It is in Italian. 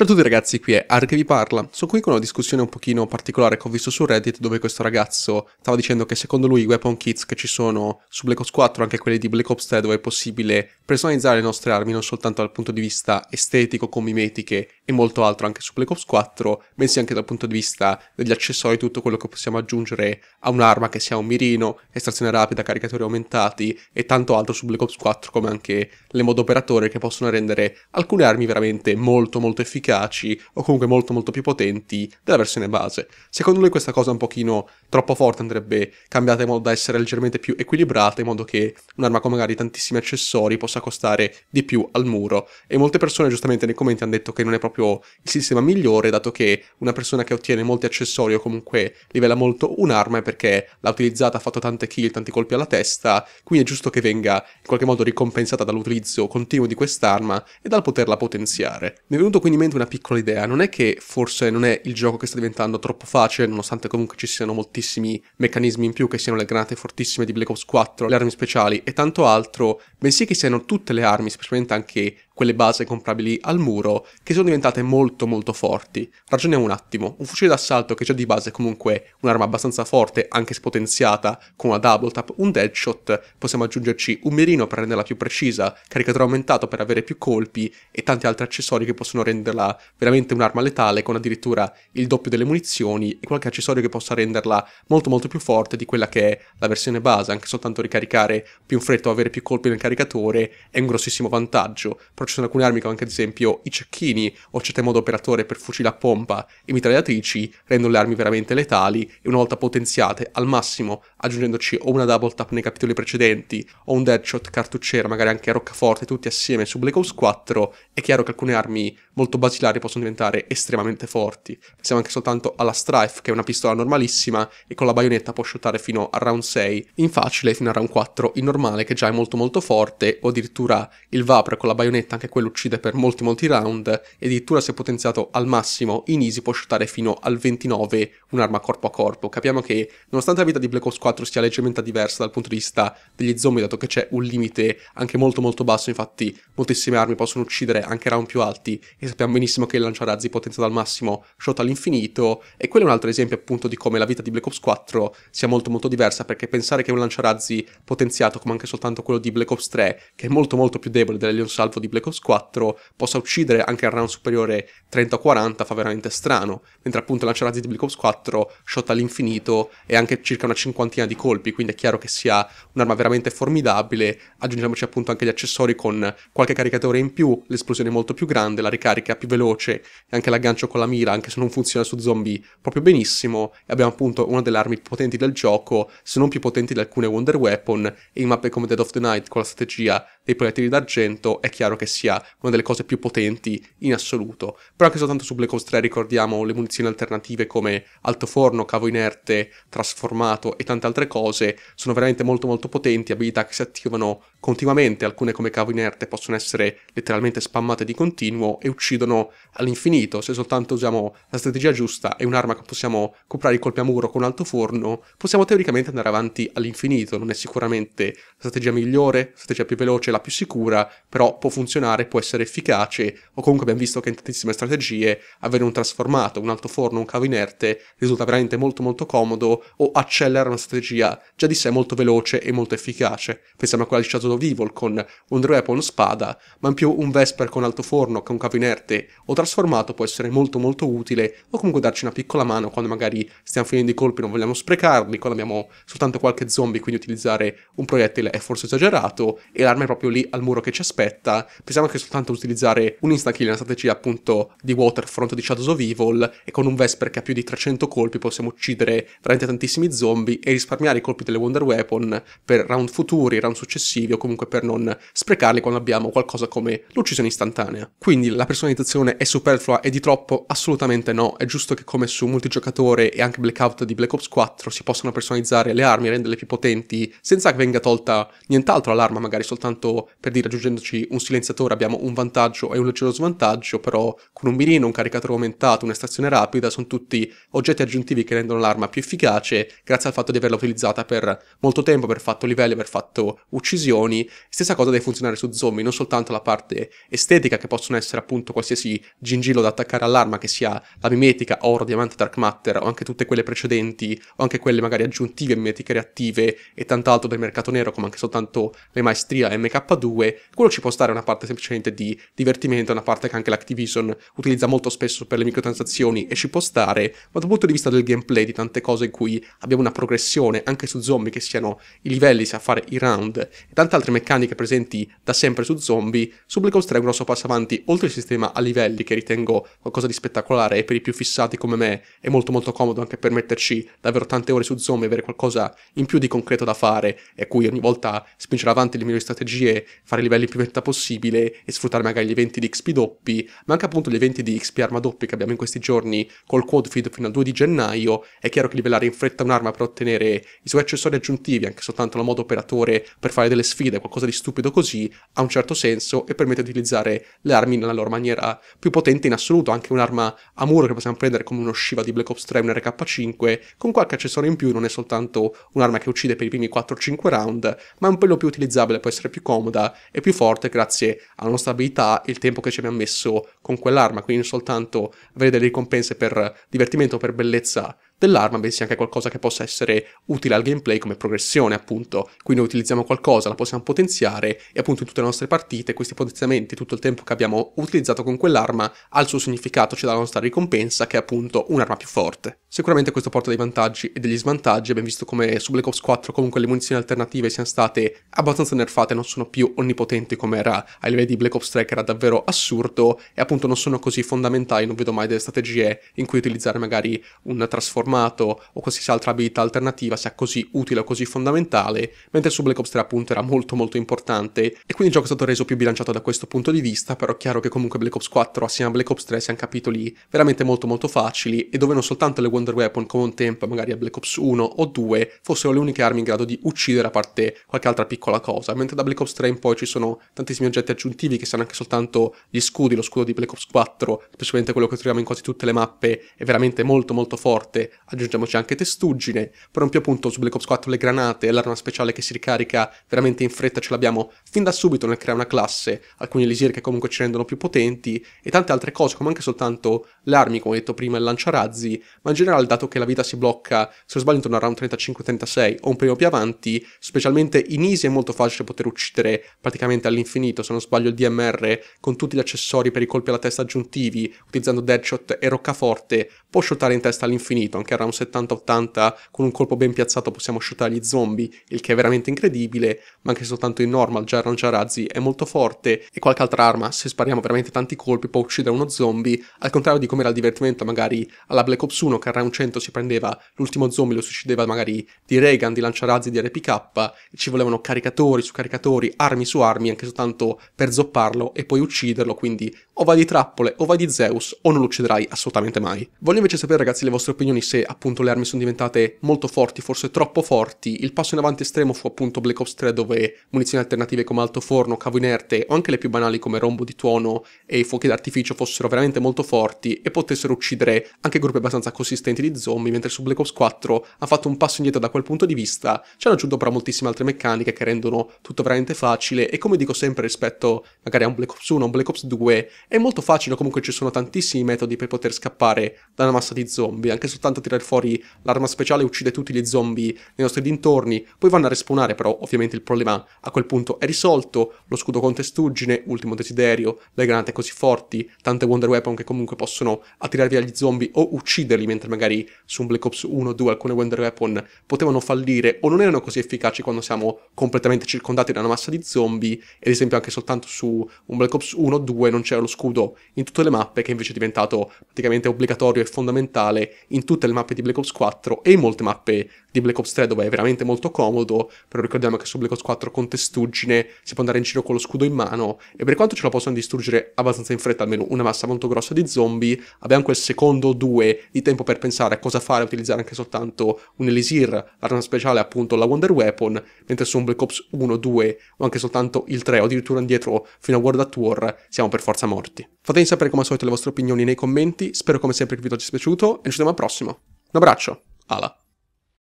Ciao a tutti ragazzi, qui è Ar che vi parla. Sono qui con una discussione un pochino particolare che ho visto su Reddit dove questo ragazzo stava dicendo che secondo lui i weapon kits che ci sono su Black Ops 4, anche quelli di Black Ops 3, dove è possibile personalizzare le nostre armi non soltanto dal punto di vista estetico, con mimetiche e molto altro anche su Black Ops 4, bensì anche dal punto di vista degli accessori, tutto quello che possiamo aggiungere a un'arma che sia un mirino, estrazione rapida, caricatori aumentati e tanto altro su Black Ops 4 come anche le mod operatore che possono rendere alcune armi veramente molto molto efficaci efficaci o comunque molto molto più potenti della versione base. Secondo lui questa cosa un pochino troppo forte, andrebbe cambiata in modo da essere leggermente più equilibrata, in modo che un'arma con magari tantissimi accessori possa costare di più al muro. E molte persone giustamente nei commenti hanno detto che non è proprio il sistema migliore, dato che una persona che ottiene molti accessori o comunque livella molto un'arma è perché l'ha utilizzata, ha fatto tante kill, tanti colpi alla testa, quindi è giusto che venga in qualche modo ricompensata dall'utilizzo continuo di quest'arma e dal poterla potenziare. Mi è venuto quindi in mente una piccola idea, non è che forse non è il gioco che sta diventando troppo facile, nonostante comunque ci siano moltissimi meccanismi in più, che siano le granate fortissime di Black Ops 4, le armi speciali e tanto altro, bensì che siano tutte le armi, specialmente anche quelle base comprabili al muro, che sono diventate molto molto forti. Ragioniamo un attimo, un fucile d'assalto che già di base è comunque un'arma abbastanza forte, anche spotenziata, con una double tap, un deadshot, possiamo aggiungerci un mirino per renderla più precisa, caricatore aumentato per avere più colpi e tanti altri accessori che possono renderla veramente un'arma letale con addirittura il doppio delle munizioni e qualche accessorio che possa renderla molto molto più forte di quella che è la versione base, anche soltanto ricaricare più in fretta o avere più colpi nel caricatore è un grossissimo vantaggio ci sono alcune armi come anche ad esempio i cecchini o certe modo operatore per fucile a pompa e mitragliatrici rendono le armi veramente letali e una volta potenziate al massimo aggiungendoci o una double tap nei capitoli precedenti o un deadshot cartucciera magari anche a roccaforte tutti assieme su Black Ops 4 è chiaro che alcune armi molto basilari possono diventare estremamente forti pensiamo anche soltanto alla Strife che è una pistola normalissima e con la baionetta può shottare fino a round 6 in facile fino a round 4 in normale che già è molto molto forte o addirittura il Vapor con la baionetta anche quello uccide per molti molti round e addirittura se potenziato al massimo in easy può shootare fino al 29 un'arma corpo a corpo. Capiamo che nonostante la vita di Black Ops 4 sia leggermente diversa dal punto di vista degli zombie dato che c'è un limite anche molto molto basso infatti moltissime armi possono uccidere anche round più alti e sappiamo benissimo che il lanciarazzi potenziato al massimo shot all'infinito e quello è un altro esempio appunto di come la vita di Black Ops 4 sia molto molto diversa perché pensare che un lanciarazzi potenziato come anche soltanto quello di Black Ops 3 che è molto molto più debole dell'Elion Salvo di Black Ops Black 4 possa uccidere anche al round superiore 30 o 40 fa veramente strano, mentre appunto il lanciarazzi di Black Ops 4 shot all'infinito e anche circa una cinquantina di colpi, quindi è chiaro che sia un'arma veramente formidabile, aggiungiamoci appunto anche gli accessori con qualche caricatore in più, l'esplosione molto più grande, la ricarica più veloce e anche l'aggancio con la mira, anche se non funziona su zombie proprio benissimo, e abbiamo appunto una delle armi più potenti del gioco, se non più potenti di alcune Wonder Weapon, e in mappe come Dead of the Night con la strategia dei proiettili d'argento, è chiaro che sia una delle cose più potenti in assoluto. Però anche soltanto su Black Ops 3 ricordiamo le munizioni alternative come alto forno, cavo inerte, trasformato e tante altre cose, sono veramente molto molto potenti, abilità che si attivano continuamente, alcune come cavo inerte possono essere letteralmente spammate di continuo e uccidono all'infinito, se soltanto usiamo la strategia giusta e un'arma che possiamo comprare i colpi a muro con alto forno, possiamo teoricamente andare avanti all'infinito, non è sicuramente la strategia migliore, la strategia più veloce, la la più sicura, però può funzionare, può essere efficace, o comunque abbiamo visto che in tantissime strategie avere un trasformato, un alto forno, un cavo inerte risulta veramente molto molto comodo o accelera una strategia già di sé molto veloce e molto efficace. Pensiamo a quella di Shadow of Evil con un Weapon spada, ma in più un Vesper con alto forno con un cavo inerte o trasformato può essere molto molto utile o comunque darci una piccola mano quando magari stiamo finendo i colpi non vogliamo sprecarli, quando abbiamo soltanto qualche zombie quindi utilizzare un proiettile è forse esagerato e l'arma è proprio proprio lì al muro che ci aspetta. Pensiamo anche soltanto a utilizzare un insta kill, una strategia appunto di Waterfront di Shadows of Evil e con un Vesper che ha più di 300 colpi possiamo uccidere veramente tantissimi zombie e risparmiare i colpi delle Wonder Weapon per round futuri, round successivi o comunque per non sprecarli quando abbiamo qualcosa come l'uccisione istantanea. Quindi la personalizzazione è superflua e di troppo? Assolutamente no, è giusto che come su multigiocatore e anche Blackout di Black Ops 4 si possano personalizzare le armi e renderle più potenti senza che venga tolta nient'altro all'arma, magari soltanto quanto per dire aggiungendoci un silenziatore abbiamo un vantaggio e un leggero svantaggio, però con un mirino, un caricatore aumentato, un'estrazione rapida, sono tutti oggetti aggiuntivi che rendono l'arma più efficace grazie al fatto di averla utilizzata per molto tempo, aver fatto livelli, aver fatto uccisioni. Stessa cosa deve funzionare su zombie, non soltanto la parte estetica che possono essere appunto qualsiasi gingillo da attaccare all'arma, che sia la mimetica, oro, diamante, dark matter o anche tutte quelle precedenti o anche quelle magari aggiuntive, mimetiche reattive e tant'altro del mercato nero come anche soltanto le maestria e MK quello ci può stare una parte semplicemente di divertimento, una parte che anche l'Activision utilizza molto spesso per le microtransazioni e ci può stare, ma dal punto di vista del gameplay, di tante cose in cui abbiamo una progressione anche su zombie, che siano i livelli, sia fare i round e tante altre meccaniche presenti da sempre su zombie, Black Ops 3 è un grosso passo avanti oltre il sistema a livelli che ritengo qualcosa di spettacolare e per i più fissati come me è molto molto comodo anche per metterci davvero tante ore su zombie e avere qualcosa in più di concreto da fare e a cui ogni volta spingere avanti le migliori strategie strategie, fare i livelli più vetta possibile e sfruttare magari gli eventi di XP doppi, ma anche appunto gli eventi di XP arma doppi che abbiamo in questi giorni col quad feed fino al 2 di gennaio, è chiaro che livellare in fretta un'arma per ottenere i suoi accessori aggiuntivi, anche soltanto la moda operatore per fare delle sfide, qualcosa di stupido così, ha un certo senso e permette di utilizzare le armi nella loro maniera più potente in assoluto, anche un'arma a muro che possiamo prendere come uno Shiva di Black Ops 3, un RK5, con qualche accessorio in più non è soltanto un'arma che uccide per i primi 4-5 round, ma è un pelo più utilizzabile, può essere più comodo comoda e più forte grazie alla nostra abilità e il tempo che ci abbiamo messo con quell'arma, quindi non soltanto avere delle ricompense per divertimento o per bellezza dell'arma, bensì anche qualcosa che possa essere utile al gameplay come progressione, appunto. Quindi utilizziamo qualcosa, la possiamo potenziare e appunto in tutte le nostre partite questi potenziamenti, tutto il tempo che abbiamo utilizzato con quell'arma, ha il suo significato, ci dà la nostra ricompensa che è appunto un'arma più forte. Sicuramente questo porta dei vantaggi e degli svantaggi, abbiamo visto come su Black Ops 4 comunque le munizioni alternative siano state abbastanza nerfate, non sono più onnipotenti come era ai livelli di Black Ops 3 che era davvero assurdo e appunto non sono così fondamentali, non vedo mai delle strategie in cui utilizzare magari un trasformato o qualsiasi altra abilità alternativa sia così utile o così fondamentale, mentre su Black Ops 3 appunto era molto molto importante e quindi il gioco è stato reso più bilanciato da questo punto di vista, però è chiaro che comunque Black Ops 4 assieme a Black Ops 3 siano capitoli veramente molto molto facili e dove non soltanto le Wonder Weapon come un tempo magari a Black Ops 1 o 2 fossero le uniche armi in grado di uccidere a parte qualche altra piccola cosa, mentre da Black Ops 3 in poi ci sono tantissimi oggetti aggiuntivi che sono anche soltanto gli scudi, lo scudo di Black Ops 4, specialmente quello che troviamo in quasi tutte le mappe, è veramente molto molto forte, aggiungiamoci anche testuggine, per un più appunto su Black Ops 4 le granate, l'arma speciale che si ricarica veramente in fretta ce l'abbiamo fin da subito nel creare una classe, alcuni elisir che comunque ci rendono più potenti e tante altre cose come anche soltanto le armi come ho detto prima il lanciarazzi, ma in general, dato che la vita si blocca, se non sbaglio, intorno a round 35-36 o un primo più avanti, specialmente in easy è molto facile poter uccidere praticamente all'infinito, se non sbaglio il DMR, con tutti gli accessori per i colpi alla testa aggiuntivi, utilizzando deadshot e roccaforte, può shotare in testa all'infinito, anche a round 70-80 con un colpo ben piazzato possiamo shotare gli zombie, il che è veramente incredibile, ma anche soltanto in normal già round Jarazzi è molto forte e qualche altra arma, se spariamo veramente tanti colpi, può uccidere uno zombie, al contrario di come era il divertimento magari alla Black Ops 1 che round 100 si prendeva l'ultimo zombie, lo succedeva magari di Reagan, di lanciarazzi, di RPK, ci volevano caricatori su caricatori, armi su armi, anche soltanto per zopparlo e poi ucciderlo, quindi o vai di trappole o vai di Zeus o non lo ucciderai assolutamente mai. Voglio invece sapere ragazzi le vostre opinioni se appunto le armi sono diventate molto forti, forse troppo forti, il passo in avanti estremo fu appunto Black Ops 3 dove munizioni alternative come alto forno, cavo inerte o anche le più banali come rombo di tuono e fuochi d'artificio fossero veramente molto forti e potessero uccidere anche gruppi abbastanza consistenti esistenti di zombie, mentre su Black Ops 4 ha fatto un passo indietro da quel punto di vista, ci hanno aggiunto però moltissime altre meccaniche che rendono tutto veramente facile e come dico sempre rispetto magari a un Black Ops 1, a un Black Ops 2, è molto facile, comunque ci sono tantissimi metodi per poter scappare da una massa di zombie, anche soltanto tirare fuori l'arma speciale uccide tutti gli zombie nei nostri dintorni, poi vanno a respawnare però ovviamente il problema a quel punto è risolto, lo scudo con testuggine, ultimo desiderio, le granate così forti, tante Wonder Weapon che comunque possono attirare via gli zombie o ucciderli mentre magari magari su un Black Ops 1 o 2, alcune Wonder Weapon potevano fallire o non erano così efficaci quando siamo completamente circondati da una massa di zombie, ad esempio anche soltanto su un Black Ops 1 o 2 non c'era lo scudo in tutte le mappe che invece è diventato praticamente obbligatorio e fondamentale in tutte le mappe di Black Ops 4 e in molte mappe di Black Ops 3 dove è veramente molto comodo, però ricordiamo che su Black Ops 4 con testuggine si può andare in giro con lo scudo in mano e per quanto ce la possono distruggere abbastanza in fretta almeno una massa molto grossa di zombie, abbiamo quel secondo o due di tempo per pensare pensare a cosa fare e utilizzare anche soltanto un Elisir, l'arma speciale appunto la Wonder Weapon, mentre su un Black Ops 1, 2 o anche soltanto il 3 o addirittura indietro fino a World at War siamo per forza morti. Fatemi sapere come al solito le vostre opinioni nei commenti, spero come sempre che il video ti sia piaciuto e ci vediamo al prossimo. Un abbraccio, ala!